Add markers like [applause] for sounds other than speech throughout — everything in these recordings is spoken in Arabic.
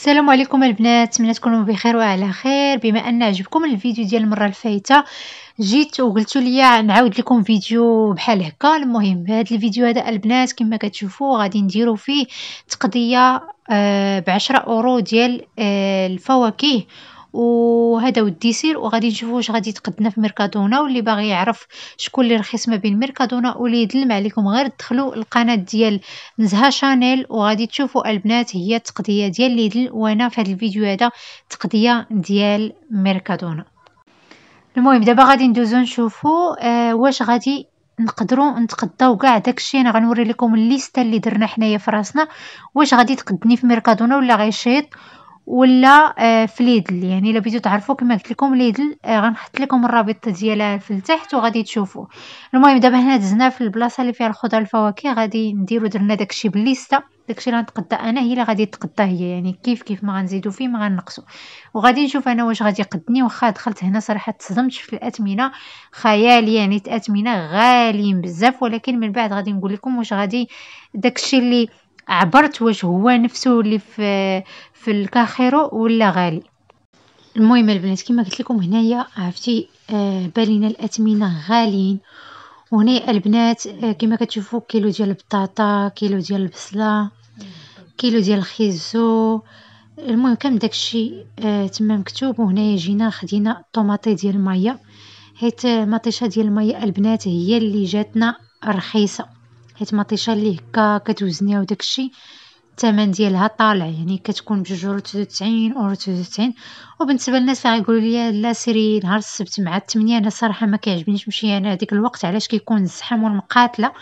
السلام عليكم البنات نتمنى تكونوا بخير وعلى خير بما ان عجبكم الفيديو ديال المره الفايته جيت وقلتوا لي نعاود لكم فيديو بحال هكا المهم هذا الفيديو هذا البنات كما كتشوفوا غادي نديروا فيه تقضيه آه ب 10 اورو ديال آه الفواكه وهذا والديسير وغادي نشوفوا واش غادي تقدنا في ميركادونا واللي باغي يعرف شكون اللي رخيص ما بين ميركادونا واللي يدلم عليكم غير تدخلوا القناه ديال نزهه شانيل وغادي تشوفوا البنات هي التقضيه ديال ليدل وانا في هذا الفيديو هذا تقضيه ديال ميركادونا المهم دابا غادي ندوزو نشوفوا آه واش غادي نقدروا نتقداو كاع داكشي انا غنوري لكم الليسته اللي درنا حنايا في راسنا واش غادي تقدني في ميركادونا ولا غيشيط ولا آه، في ليدل يعني الا بغيتو تعرفوا كما قلت لكم ليدل آه، غنحط لكم الرابط ديالها في التحت وغادي تشوفوه المهم دابا هنا دزنا في البلاصه اللي فيها الخضر الفواكه غادي نديرو درنا داكشي بالليسته داكشي اللي غنتقدا انا هي اللي غادي تقدا هي يعني كيف كيف ما غنزيدو فيه ما غنقصو وغادي نشوف انا واش غادي يقدني واخا دخلت هنا صراحه تصدمت في الاثمنه خيالي يعني الاثمنه غاليين بزاف ولكن من بعد غادي نقول لكم واش غادي داكشي اللي عبرت واش هو نفسه اللي في في الكاخيرو ولا غالي المهم البنات كما قلت لكم هنايا عرفتي آه، بالينا الاثمنه غاليين وهنا البنات آه، كما كتشوفوا كيلو ديال البطاطا كيلو ديال البصله كيلو ديال الخيزو المهم كم داكشي آه تما مكتوب وهنايا جينا خدينا الطوماطي ديال المايه حيت آه، مطيشه ديال المايه البنات هي اللي جاتنا رخيصه حيت مطيشه اللي هكا كتوزنيها وداكشي الثمن ديالها طالع يعني كتكون بجوج اورو تسعود وتسعين اورو تسعود وتسعين وبالنسبه للناس اللي غيقولوا لي لا سيري نهار السبت مع التمنية انا صراحه ما كيعجبنيش نمشي انا هداك هذيك الوقت علاش كيكون الزحام والمقاتله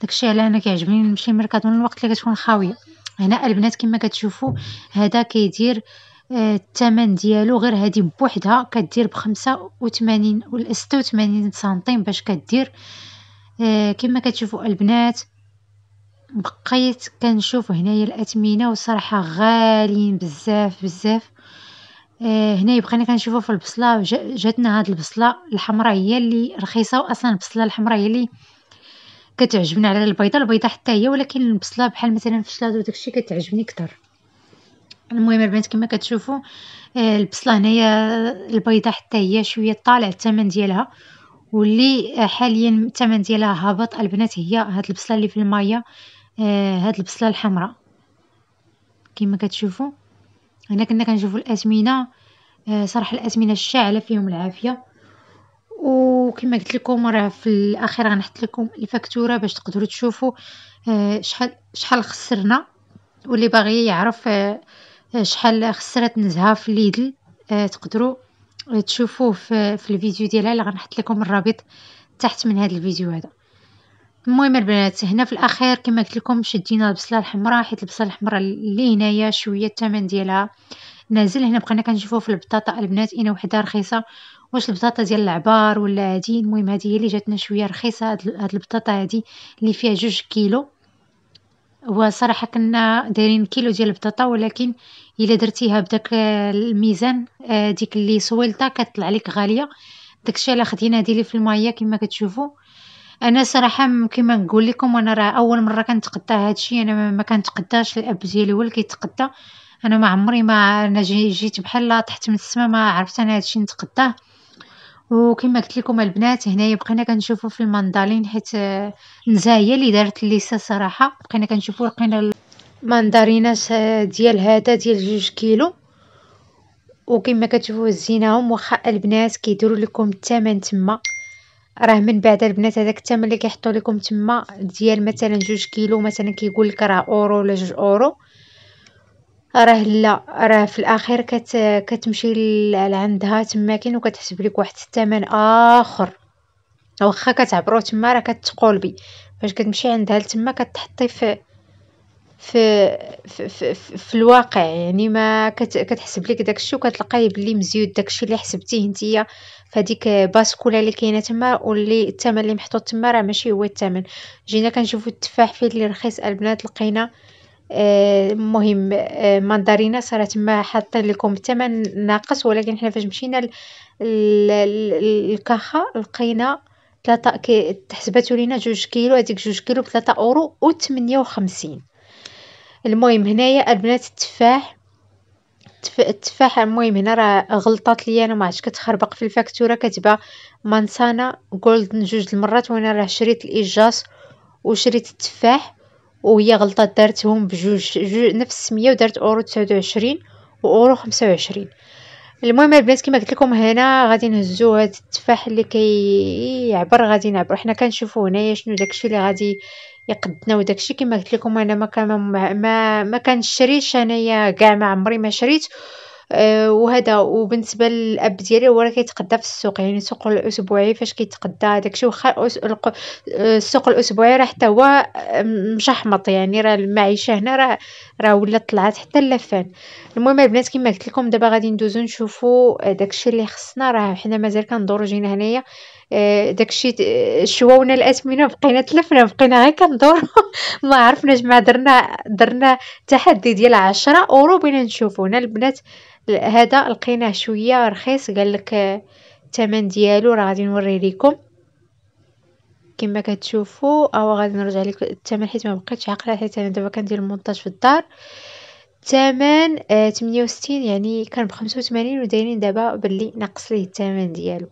داكشي علاه انا كيعجبني نمشي من الوقت اللي كتكون خاويه هنا البنات كما كتشوفوا هذا كيدير آه، الثمن ديالو غير هدي بوحدها كدير بخمسة وثمانين ولا ستة وثمانين سنتيم باش كدير آه، كما كتشوفوا البنات بقيت كنشوف هنايا الاثمنه وصراحه غاليين بزاف بزاف آه، هنايا بقينا كنشوفوا في البصله جاتنا هاد البصله الحمراء هي اللي رخيصه واصلا البصله الحمراء هي اللي كتعجبنا على البيضه البيضه حتى هي ولكن البصله بحال مثلا في الشلاض وداكشي كتعجبني اكثر المهم البنات كما كتشوفوا آه، البصله هنايا البيضه حتى هي شويه طالع الثمن ديالها واللي حاليا الثمن ديالها هابط البنات هي هاد البصله اللي في المايه آه، هاد البصله الحمراء كما كتشوفوا هنا كنا كنشوفوا الاثمنه آه، صراحه الاثمنه الشاعله فيهم العافيه وكما قلت لكم راه في الاخير غنحط لكم الفاكتوره باش تقدروا تشوفوا آه، شحال شحال خسرنا واللي باغي يعرف شحال خسرت نزهه في ليدل تقدروا تشوفوه في, في الفيديو ديالها اللي غنحط لكم الرابط تحت من هذا الفيديو هذا المهم البنات هنا في الاخير كما قلت لكم شدينا البصله الحمراء حيت البصله الحمراء اللي هنايا شويه الثمن ديالها نازل هنا بقينا كنشوفوه في البطاطا البنات اين وحده رخيصه واش البطاطا ديال العبار ولا هادي المهم هذه هي اللي جاتنا شويه رخيصه هاد البطاطا هادي اللي فيها جوج كيلو هو صراحة كنا دايرين كيلو ديال البطاطا ولكن الا درتيها بداك الميزان آه، ديك اللي سويلطة كتطلع لك غالية داكشي الا خدينا ديلي في المايه كما كتشوفوا انا صراحه كما نقول لكم انا راه اول مره كنتقدا هادشي انا ما كنتقداش الاب ديالي هو اللي كيتقدا انا ما عمري ما انا جيت بحال طحت من السما ما عرفت انا هادشي نتقداه وكما قلت لكم البنات هنايا بقينا كنشوفوا في المندالين حيت آه، نزايه اللي دارت ليسا صراحه بقينا كنشوفوا لقينا المندارينات آه، ديال هذا ديال جوج كيلو وكما كتشوفوا زيناهم واخا البنات كيديروا لكم الثمن تما راه من بعد البنات هذاك الثمن اللي كيحطوا لكم تما ديال مثلا جوج كيلو مثلا كيقول لك راه اورو ولا جوج اورو راه لا راه في الاخير كت كتمشي لعندها كاين وكتحسب لك واحد الثمن اخر واخا كتعبرو تما راه كتقلبي فاش كتمشي عندها تما كتحطي في في في, في, الواقع يعني ما كت كتحسب لك داكشي وكتلقاي بلي مزيود داكشي اللي حسبتيه نتيا فهاديك باسكولا اللي كاينه تما واللي الثمن اللي محطوط تما راه ماشي هو الثمن جينا كنشوفو التفاح فيه اللي رخيص البنات لقينا المهم آه، آه، مانضرينا صرا تما حاطين لكم الثمن ناقص ولكن حنا فاش مشينا للكاخه لقينا ثلاثة كي تحسباتو لينا جوج كيلو هذيك جوج كيلو بثلاثة اورو و تمنية وخمسين المهم هنايا البنات التفاح التفاح المهم هنا راه غلطات ليا انا ما كتخربق في الفاكتوره كاتبه مانسانا جولدن جوج المرات وانا راه شريت الاجاص وشريت التفاح وهي غلطه دارتهم بجوج نفس السميه ودارت اورو وعشرين واورو وعشرين المهم البنات كما قلت لكم هنا غادي نهزو هاد التفاح اللي كيعبر كي غادي نعبر حنا كنشوفو هنايا شنو داكشي اللي غادي يقدنا وداكشي كما قلت لكم انا ما كان ما ما كنشريش انايا كاع ما عمري ما شريت آه، وهذا وبالنسبه للاب ديالي هو راه كيتقدى في السوق يعني السوق الاسبوعي فاش كيتغدى داكشي واخا السوق الاسبوعي راه حتى هو مشحمط يعني راه المعيشه هنا راه راه ولات طلعت حتى اللفان المهم البنات كما قلت لكم دابا غادي ندوزو نشوفو داكشي اللي خصنا راه حنا مازال كندورو جينا هنايا آه، داكشي آه، شواونا الاثمنه بقينا تلفنا بقينا غير كندور [laughs] ما عرفناش ما درنا درنا تحدي ديال عشرة اورو بينا نشوفو هنا البنات هذا لقيناه شويه رخيص قال لك آه، الثمن ديالو راه غادي نوري لكم كما كتشوفوا او غادي نرجع لكم الثمن حيت ما بقيتش عاقله حيت انا دابا كندير المونتاج في الدار الثمن 68 يعني كان ب 85 ودايرين دابا باللي ناقص ليه الثمن ديالو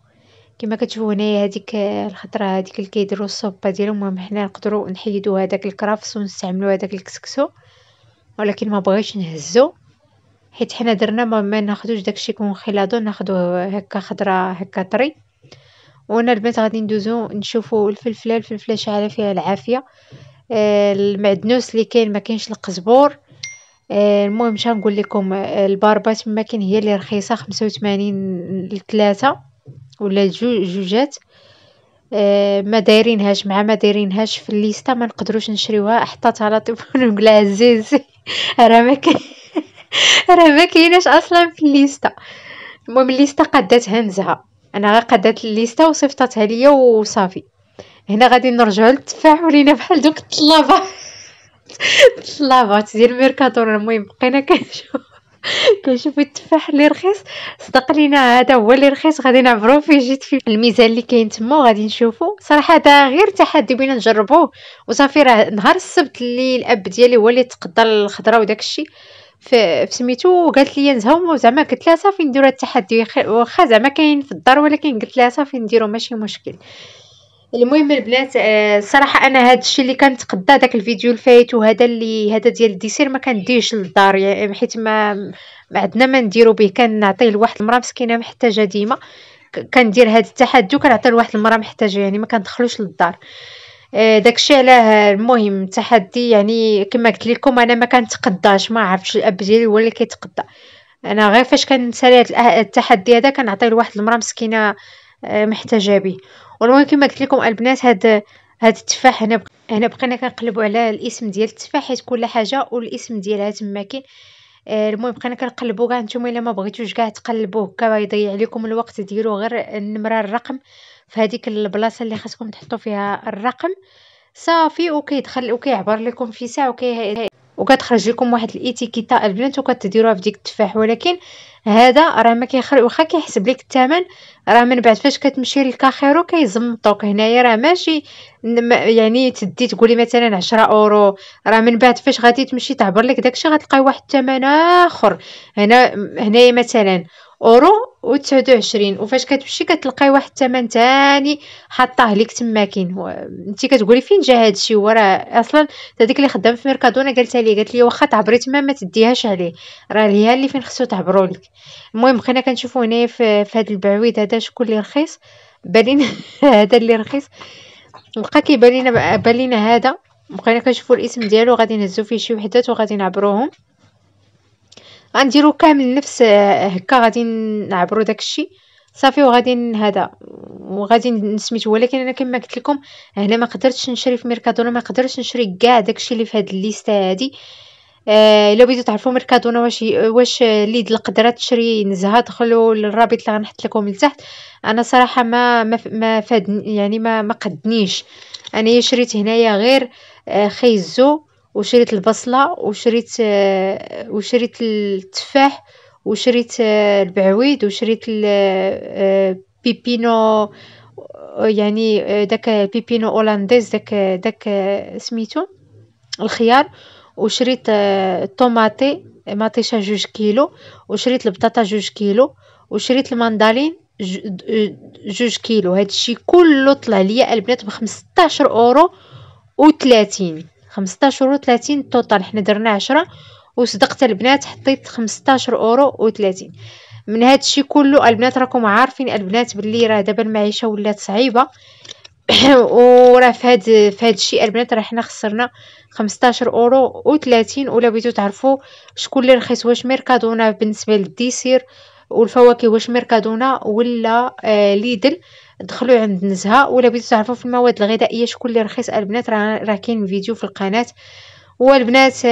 كما كتشوفوا هنايا هذيك آه، الخضره هذيك اللي كيديروا الصوبه ديالهم المهم حنا نقدروا نحيدوا هذاك الكرافس ونستعملوا هذاك الكسكسو ولكن ما بغيتش نهزو حيت حنا درنا ما, ما ناخذوش داكشي يكون خلاضو ناخذوه هكا خضره هكا طري وانا البنات غادي ندوزو نشوفوا الفلفله الفلفله شعله فيها العافيه آه، المعدنوس اللي كاين ما كاينش القزبور آه، المهم شنو نقول لكم الباربات تما كاين هي اللي رخيصه 85 ل 3 ولا جوجات آه، ما دايرينهاش مع ما دايرينهاش في الليسته ما نقدروش نشريوها حطات على طيبون [laughs] ونقولها زيزي راه ما [laughs] راه ما كايناش اصلا في الليسته المهم الليسته قادات هنزها انا غير قادات الليسته وصيفطاتها ليا وصافي هنا غادي نرجعو للتفاح بحال دوك الطلبه [laughs] الطلبات ديال ميركاتور المهم بقينا كنشوف [laughs] كنشوفو التفاح اللي رخيص صدق لينا هذا هو اللي رخيص غادي نعبرو فيه جيت في الميزان اللي كاين تما غادي نشوفو صراحه هذا غير تحدي بينا نجربوه وصافي راه نهار السبت اللي الاب ديالي هو اللي تقضى الخضره وداك الشيء في سميتو قالت لي نزهو زعما قلت لها صافي نديرو التحدي واخا زعما كاين في الدار ولكن قلت لها صافي نديرو ماشي مشكل المهم البنات آه، صراحه انا هذا الشيء اللي كنتقدا داك الفيديو الفايت وهذا اللي هذا ديال الديسير ما كنديهش للدار يعني حيت ما عندنا ما نديرو به كنعطيه لواحد المراه مسكينه محتاجه ديما كندير هذا التحدي وكنعطيه لواحد المراه محتاجه يعني ما كندخلوش للدار آه، داكشي علاه المهم التحدي يعني كما قلت لكم انا ما كنتقداش ما عرفتش الاب ديالي هو اللي كيتقدا انا غير فاش كنسالي التحدي هذا كنعطيه لواحد المراه مسكينه آه، محتاجه به والمهم كما قلت لكم البنات هاد هاد التفاح هنا هنا بقينا كنقلبوا على الاسم ديال التفاح حيت كل حاجه والاسم ديالها تما كاين آه، المهم بقينا كنقلبوا كاع نتوما الا ما بغيتوش كاع تقلبوا هكا يضيع عليكم الوقت ديروا غير النمره الرقم في هذيك البلاصه اللي خاصكم تحطوا فيها الرقم صافي وكيدخل وكيعبر لكم في ساعه وكي وكتخرج لكم واحد الايتيكيتا البنات وكتديروها في ديك التفاح ولكن هذا راه ما كيخرج واخا كيحسب لك الثمن راه من بعد فاش كتمشي للكاخيرو كيزمطوك هنايا راه ماشي يعني تدي تقولي مثلا 10 اورو راه من بعد فاش غادي تمشي تعبر لك داكشي غتلقاي واحد الثمن اخر هنا هنايا مثلا اورو و 29 وفاش كتمشي كتلقاي واحد الثمن ثاني حطاه ليك تما كاين و... انت كتقولي فين جا هادشي هو راه اصلا هذيك اللي خدام في ميركادونا قالت لي قالت لي واخا تعبري تما ما تديهاش عليه راه هي اللي فين خصو تعبروا لك المهم بقينا كنشوفو هنايا في, في هذا البعويد هذا شكون اللي رخيص بالين [laughs] هذا اللي رخيص بقى كيبان لينا بالينا هذا بقينا كنشوفو الاسم ديالو غادي نهزو فيه شي وحدات وغادي نعبروهم غنديرو كامل نفس آه، هكا غادي نعبرو داكشي صافي وغادي هذا وغادي نسميتو ولكن انا كما قلت لكم هنا ما قدرتش نشري في ميركادونا ما قدرتش نشري كاع داكشي اللي في هذه الليسته هادي آه، الا آه بغيتو تعرفوا ميركادونا واش واش ليد القدره تشري نزهه دخلوا للرابط اللي غنحط لكم لتحت انا صراحه ما ما فادني يعني ما ما قدنيش انا شريت هنايا غير آه خيزو وشريت البصله وشريت وشريت التفاح وشريت آه، البعويد وشريت البيبينو آه، يعني آه، داك البيبينو اولانديز داك داك سميتو الخيار وشريت الطوماطي مطيشه جوج كيلو وشريت البطاطا جوج كيلو وشريت الماندالين جوج كيلو هادشي كله طلع ليا البنات بخمسطاشر اورو وثلاثين خمسطاشر أورو تلاتين طوطال حنا درنا عشرة وصدقت البنات حطيت خمسطاشر أورو وتلاتين من هادشي كلو كله البنات راكم عارفين البنات باللي راه دابا المعيشه ولات صعيبه [coughs] وراه في هاد في هاد الشيء البنات راه حنا خسرنا 15 اورو و30 ولا بغيتو تعرفوا شكون اللي رخيص واش ميركادونا بالنسبه للديسير والفواكه واش ميركادونا ولا آه ليدل دخلوا عند نزهه ولا بغيتو تعرفوا في المواد الغذائيه شكون اللي رخيص البنات راه راه كاين فيديو في القناه والبنات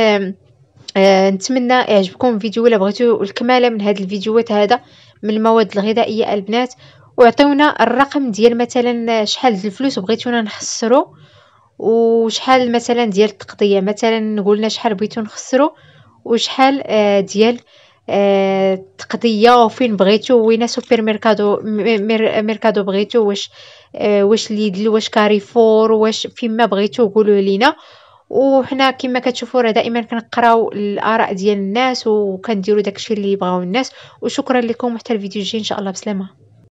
آه، نتمنى يعجبكم الفيديو ولا بغيتو الكماله من هاد الفيديوهات هذا من المواد الغذائيه البنات وعطيونا الرقم ديال مثلا شحال ديال الفلوس بغيتونا نخسرو وشحال مثلا ديال التقضيه مثلا قلنا شحال بغيتو نخسرو وشحال آه ديال تقضيه وفين بغيتو وين سوبر ميركادو ميركادو بغيتو واش آه، واش ليدل واش كاريفور واش فين ما بغيتو قولوا لينا وحنا كما كتشوفوا راه دائما كنقراو الاراء ديال الناس وكنديروا داكشي اللي بغاو الناس وشكرا لكم حتى الفيديو الجاي ان شاء الله بسلامه